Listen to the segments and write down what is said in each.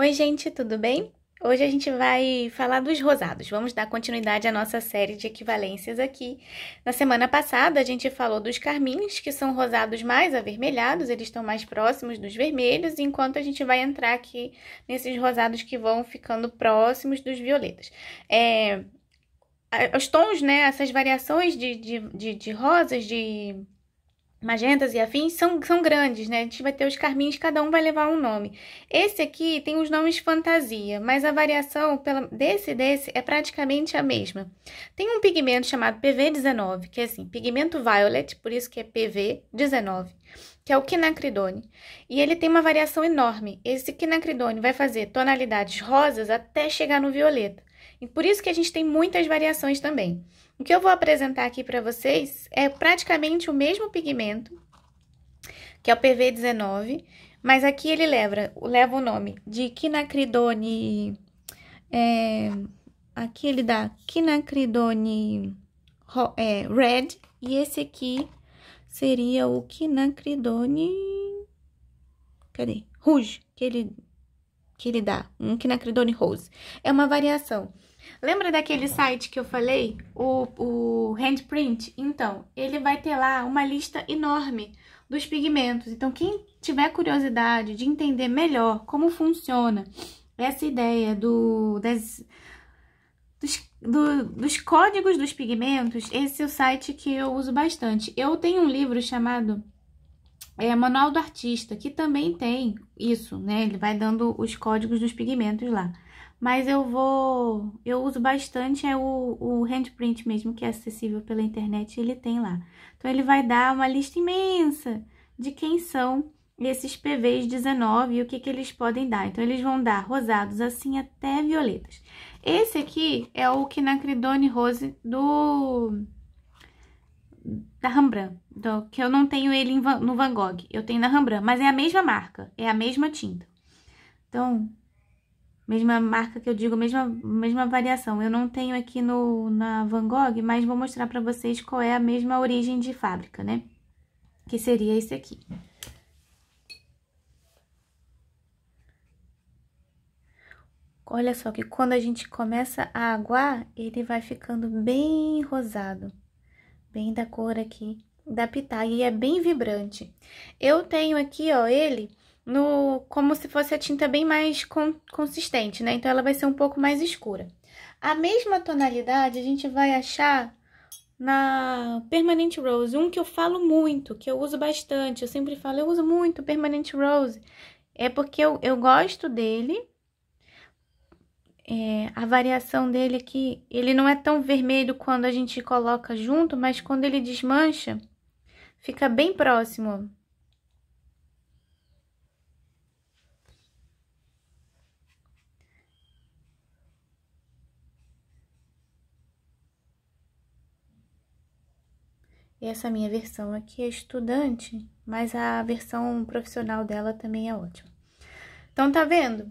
Oi, gente, tudo bem? Hoje a gente vai falar dos rosados. Vamos dar continuidade à nossa série de equivalências aqui. Na semana passada, a gente falou dos carmins, que são rosados mais avermelhados, eles estão mais próximos dos vermelhos, enquanto a gente vai entrar aqui nesses rosados que vão ficando próximos dos violetas. É, os tons, né, essas variações de, de, de, de rosas, de magentas e afins são, são grandes, né? A gente vai ter os carminhos, cada um vai levar um nome. Esse aqui tem os nomes fantasia, mas a variação pela, desse e desse é praticamente a mesma. Tem um pigmento chamado PV19, que é assim, pigmento violet, por isso que é PV19, que é o quinacridone. E ele tem uma variação enorme. Esse quinacridone vai fazer tonalidades rosas até chegar no violeta. E por isso que a gente tem muitas variações também. O que eu vou apresentar aqui para vocês é praticamente o mesmo pigmento, que é o PV19, mas aqui ele leva, leva o nome de quinacridone... É, aqui ele dá quinacridone é, red, e esse aqui seria o quinacridone... Cadê? Rouge, que ele, que ele dá, um quinacridone rose. É uma variação. Lembra daquele site que eu falei, o, o Handprint? Então, ele vai ter lá uma lista enorme dos pigmentos. Então, quem tiver curiosidade de entender melhor como funciona essa ideia do, das, dos, do, dos códigos dos pigmentos, esse é o site que eu uso bastante. Eu tenho um livro chamado é, Manual do Artista, que também tem isso, né? Ele vai dando os códigos dos pigmentos lá. Mas eu vou. Eu uso bastante é o, o handprint mesmo, que é acessível pela internet, ele tem lá. Então, ele vai dar uma lista imensa de quem são esses PVs 19 e o que, que eles podem dar. Então, eles vão dar rosados assim até violetas. Esse aqui é o Quinacridone Rose do... da Rembrandt, então, que eu não tenho ele no Van Gogh, eu tenho na Rembrandt, mas é a mesma marca, é a mesma tinta. Então, mesma marca que eu digo, mesma, mesma variação. Eu não tenho aqui no, na Van Gogh, mas vou mostrar para vocês qual é a mesma origem de fábrica, né? Que seria esse aqui. Olha só que quando a gente começa a aguar, ele vai ficando bem rosado, bem da cor aqui da pitaia e é bem vibrante. Eu tenho aqui, ó, ele no como se fosse a tinta bem mais con, consistente, né? Então ela vai ser um pouco mais escura. A mesma tonalidade a gente vai achar na Permanent Rose, um que eu falo muito, que eu uso bastante, eu sempre falo, eu uso muito Permanent Rose, é porque eu, eu gosto dele, é, a variação dele aqui, é ele não é tão vermelho quando a gente coloca junto, mas quando ele desmancha, fica bem próximo, E essa minha versão aqui é estudante, mas a versão profissional dela também é ótima. Então, tá vendo?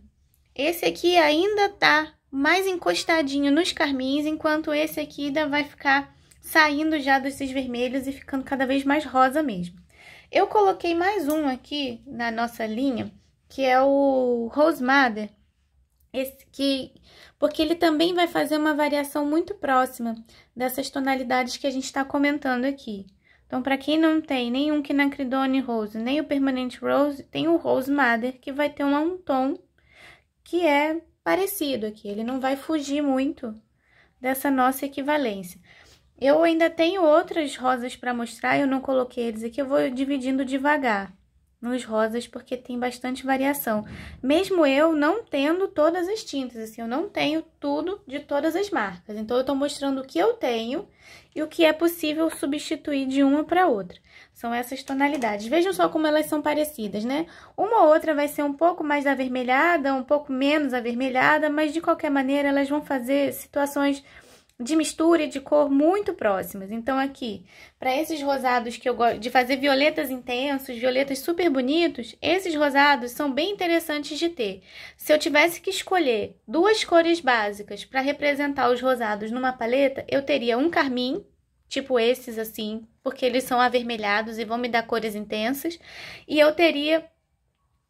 Esse aqui ainda tá mais encostadinho nos carmins, enquanto esse aqui ainda vai ficar saindo já desses vermelhos e ficando cada vez mais rosa mesmo. Eu coloquei mais um aqui na nossa linha, que é o Rose Mother, esse que, porque ele também vai fazer uma variação muito próxima dessas tonalidades que a gente está comentando aqui. Então, para quem não tem nenhum Quinacridone Rose, nem o Permanente Rose, tem o Rose Mother que vai ter um tom que é parecido aqui. Ele não vai fugir muito dessa nossa equivalência. Eu ainda tenho outras rosas para mostrar, eu não coloquei eles aqui, eu vou dividindo devagar nos rosas porque tem bastante variação. Mesmo eu não tendo todas as tintas, assim, eu não tenho tudo de todas as marcas. Então eu tô mostrando o que eu tenho e o que é possível substituir de uma para outra. São essas tonalidades. Vejam só como elas são parecidas, né? Uma ou outra vai ser um pouco mais avermelhada, um pouco menos avermelhada, mas de qualquer maneira elas vão fazer situações de mistura e de cor muito próximas. Então aqui, para esses rosados que eu gosto de fazer violetas intensos, violetas super bonitos, esses rosados são bem interessantes de ter. Se eu tivesse que escolher duas cores básicas para representar os rosados numa paleta, eu teria um carmim, tipo esses assim, porque eles são avermelhados e vão me dar cores intensas, e eu teria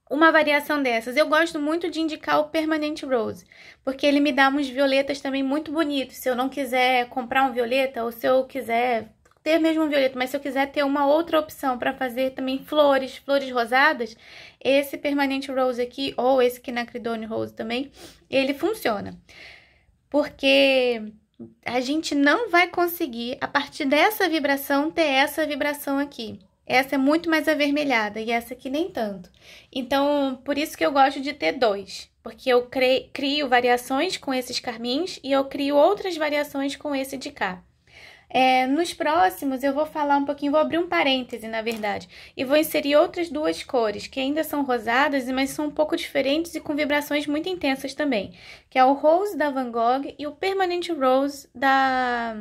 uma variação dessas. Eu gosto muito de indicar o Permanent Rose, porque ele me dá uns violetas também muito bonitos. Se eu não quiser comprar um violeta, ou se eu quiser ter mesmo um violeta, mas se eu quiser ter uma outra opção para fazer também flores, flores rosadas, esse Permanent Rose aqui, ou esse Quinacridone Rose também, ele funciona. Porque a gente não vai conseguir, a partir dessa vibração, ter essa vibração aqui. Essa é muito mais avermelhada e essa aqui nem tanto. Então, por isso que eu gosto de ter dois, porque eu crio variações com esses carmins e eu crio outras variações com esse de cá. É, nos próximos eu vou falar um pouquinho, vou abrir um parêntese na verdade, e vou inserir outras duas cores que ainda são rosadas, mas são um pouco diferentes e com vibrações muito intensas também, que é o Rose da Van Gogh e o Permanent Rose da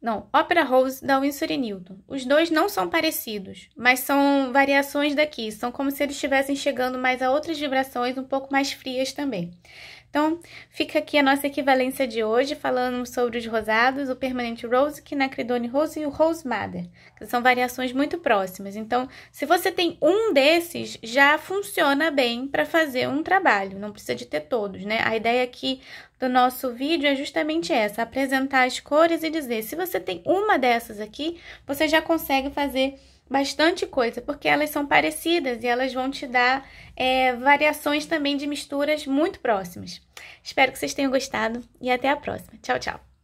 não, Opera Rose da Winsor e Newton. Os dois não são parecidos, mas são variações daqui. São como se eles estivessem chegando mais a outras vibrações um pouco mais frias também. Então, fica aqui a nossa equivalência de hoje, falando sobre os rosados, o permanente rose, que quinacridone Rose e o Rose mother, que são variações muito próximas. Então, se você tem um desses, já funciona bem para fazer um trabalho, não precisa de ter todos, né? A ideia aqui do nosso vídeo é justamente essa, apresentar as cores e dizer, se você tem uma dessas aqui, você já consegue fazer bastante coisa, porque elas são parecidas e elas vão te dar é, variações também de misturas muito próximas. Espero que vocês tenham gostado e até a próxima. Tchau, tchau!